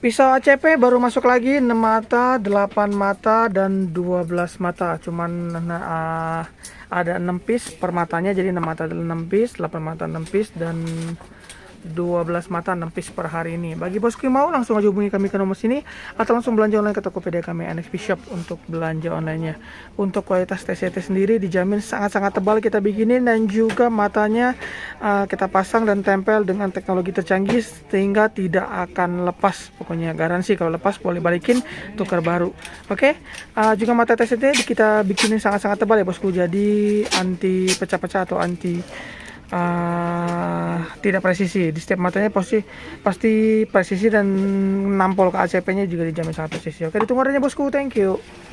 Pisau ACP baru masuk lagi 6 mata, 8 mata dan 12 mata. Cuman uh, ada 6 piece per matanya jadi 6 mata 6 piece, 8 mata 6 piece dan 12 mata 6 piece per hari ini. Bagi bosku yang mau langsung aja hubungi kami ke nomor sini atau langsung belanja online ke Tokopedia kami NXP Shop untuk belanja onlinenya. Untuk kualitas TCT sendiri dijamin sangat-sangat tebal kita bikinin dan juga matanya uh, kita pasang dan tempel dengan teknologi tercanggih sehingga tidak akan lepas. Pokoknya garansi kalau lepas boleh balikin tukar baru. Oke. Okay? Uh, eh, juga mata TCT kita bikinin sangat-sangat tebal ya bosku. Jadi anti pecah-pecah atau anti uh, tidak presisi di setiap matanya pasti pasti presisi dan nampol ke ACP-nya juga dijamin sangat presisi oke ditunggu adanya bosku thank you